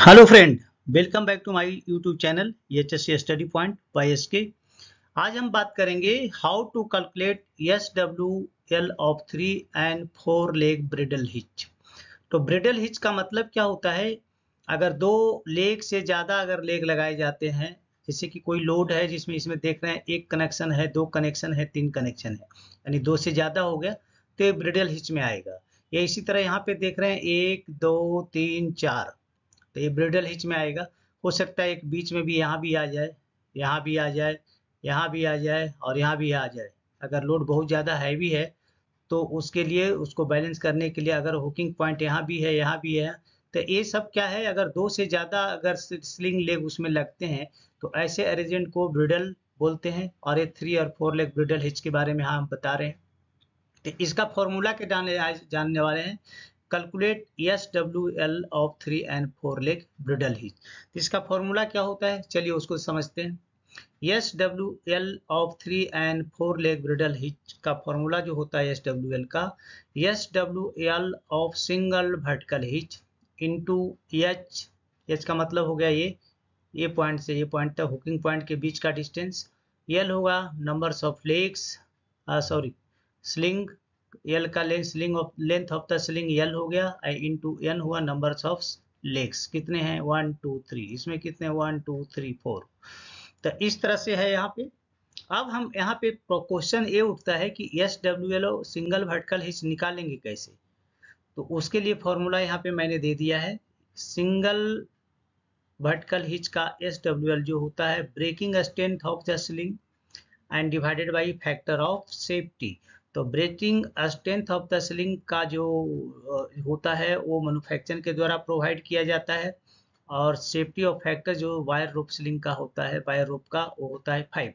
hello friend welcome back to my YouTube channel H S study point वाई के आज हम बात करेंगे how to calculate S W L of three and four leg bridle hitch तो bridle hitch का मतलब क्या होता है अगर दो लेग से ज़्यादा अगर लेग लगाए जाते हैं जैसे कि कोई लोड है जिसमें इसमें देख रहे हैं एक कनेक्शन है दो कनेक्शन है तीन कनेक्शन है यानी दो से ज़्यादा हो गया तो ये ब्रिडल हिच में आएगा ये इसी तरह यहाँ पे देख रहे हैं एक दो तीन चार तो ये ब्रिडल हिच में आएगा हो सकता है एक बीच में भी यहाँ भी आ जाए यहाँ भी आ जाए यहाँ भी आ जाए और यहाँ भी आ जाए अगर लोड बहुत ज़्यादा हैवी है तो उसके लिए उसको बैलेंस करने के लिए अगर हुकिंग पॉइंट यहाँ भी है यहाँ भी है तो ये सब क्या है अगर दो से ज़्यादा अगर स्लिंग लेग उसमें लगते हैं तो ऐसे अरेंजमेंट को ब्रिडल बोलते हैं और ये थ्री और फोर लेग ब्रिडल हिच के बारे में हाँ हम बता रहे हैं तो इसका फॉर्मूला के जानने जानने वाले हैं calculate S W L of three and four leg bridle hitch इसका फॉर्मूला क्या होता है चलिए उसको समझते हैं S W L of three and four leg bridle hitch का फॉर्मूला जो होता है एस डब्ल्यू एल का S W L of single vertical hitch into H H का मतलब हो गया ये ये पॉइंट से ये पॉइंट तक हुकिंग पॉइंट के बीच का डिस्टेंस एल होगा numbers of legs sorry sling L का length sling of length of the sling L हो गया आई टू एन हुआ नंबर ऑफ लेग्स कितने हैं वन टू थ्री इसमें कितने वन टू थ्री फोर तो इस तरह से है यहाँ पे अब हम यहाँ पे क्वेश्चन ये उठता है कि S W L O single vertical hitch निकालेंगे कैसे तो उसके लिए फॉर्मूला यहाँ पे मैंने दे दिया है सिंगल वर्टिकल हिच का एस डब्ल्यू एल जो होता है breaking strength of the sling and divided by factor of safety तो breaking strength of the sling का जो होता है वो मैनुफैक्चर के द्वारा प्रोवाइड किया जाता है और सेफ्टी ऑफ फैक्टर जो वायर रोप सिलिंग का होता है वायर रोप का वो होता है फाइव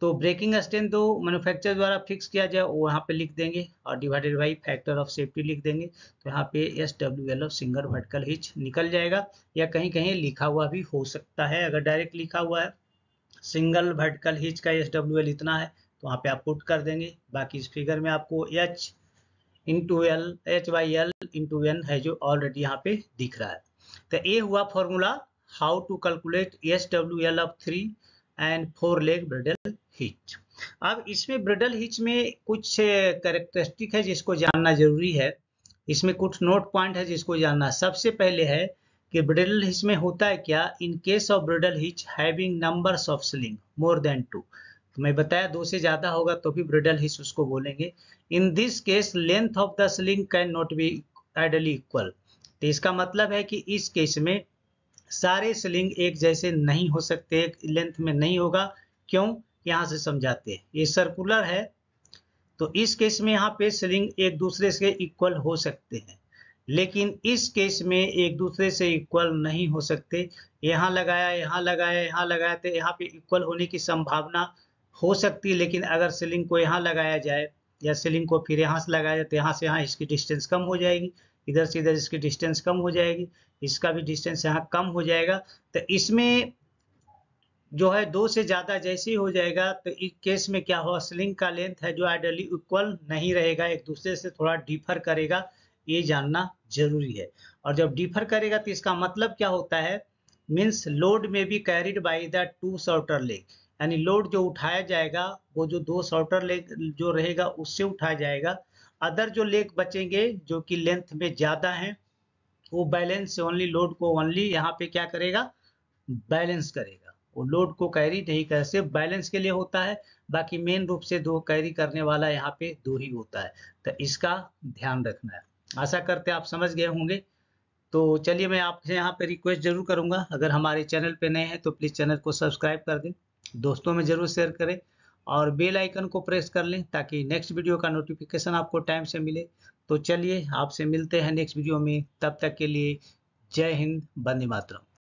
तो ब्रेकिंग स्ट्रेंथ जो मैनुफैक्चर द्वारा फिक्स किया जाए वो यहाँ पे लिख देंगे और divided by factor of safety लिख देंगे तो यहाँ पे S W L of single vertical hitch निकल जाएगा या कहीं कहीं लिखा हुआ भी हो सकता है अगर डायरेक्ट लिखा हुआ है सिंगल वर्टिकल हिच का एस डब्ल्यू एल इतना है तो वहाँ पे आप पुट कर देंगे बाकी इस फिगर में आपको H into L H Y L into N है जो ऑलरेडी यहाँ पे दिख रहा है तो ये हुआ formula how to calculate S W L of three and four leg bridle hitch अब इसमें ब्रिडल हिच में कुछ करेक्टरिस्टिक है जिसको जानना जरूरी है इसमें कुछ नोट पॉइंट है जिसको जानना सबसे पहले है कि ब्रिडल हिच में होता है क्या in case of bridle hitch having numbers of sling more than two तो मैं बताया दो से ज्यादा होगा तो भी ब्रिडल हिस्स उसको बोलेंगे in this case length of the sling can not be ideally equal तो इसका मतलब है कि इस केस में सारे स्लिंग एक जैसे नहीं हो सकते लेंथ में नहीं होगा क्यों यहां से समझाते हैं ये सर्कुलर है तो इस केस में यहाँ पे स्लिंग एक दूसरे से इक्वल हो सकते हैं लेकिन इस केस में एक दूसरे से इक्वल नहीं हो सकते यहाँ लगाया यहाँ लगाया यहाँ लगाया तो यहाँ पे इक्वल होने की संभावना हो सकती है लेकिन अगर सीलिंग को यहाँ लगाया जाए या सीलिंग को फिर यहाँ से लगाया जाए तो यहाँ से यहाँ इसकी डिस्टेंस कम हो जाएगी इधर से इधर इसकी डिस्टेंस कम हो जाएगी इसका भी डिस्टेंस यहाँ कम हो जाएगा तो इसमें जो है दो से ज़्यादा जैसे ही हो जाएगा तो इस केस में क्या होगा सीलिंग का लेंथ है जो आइडली इक्वल नहीं रहेगा एक दूसरे से थोड़ा डिफर करेगा ये जानना जरूरी है और जब डिफर करेगा तो इसका मतलब क्या होता है मीन्स लोड में be carried by the two shorter leg यानी लोड जो उठाया जाएगा वो जो दो शॉर्टर लेग जो रहेगा उससे उठाया जाएगा अदर जो लेग बचेंगे जो कि लेंथ में ज़्यादा हैं वो बैलेंस से ओनली लोड को ओनली यहाँ पे क्या करेगा बैलेंस करेगा वो लोड को कैरी नहीं कर सिर्फ बैलेंस के लिए होता है बाकी मेन रूप से दो कैरी करने वाला यहाँ पे दो ही होता है तो इसका ध्यान रखना है आशा करते आप समझ गए होंगे तो चलिए मैं आपसे यहाँ पे रिक्वेस्ट जरूर करूंगा अगर हमारे चैनल पे नए हैं तो प्लीज़ चैनल को सब्सक्राइब कर दें दोस्तों में ज़रूर शेयर करें और बेल आइकन को प्रेस कर लें ताकि नेक्स्ट वीडियो का नोटिफिकेशन आपको टाइम से मिले तो चलिए आपसे मिलते हैं नेक्स्ट वीडियो में तब तक के लिए जय हिंद बंदे मातरम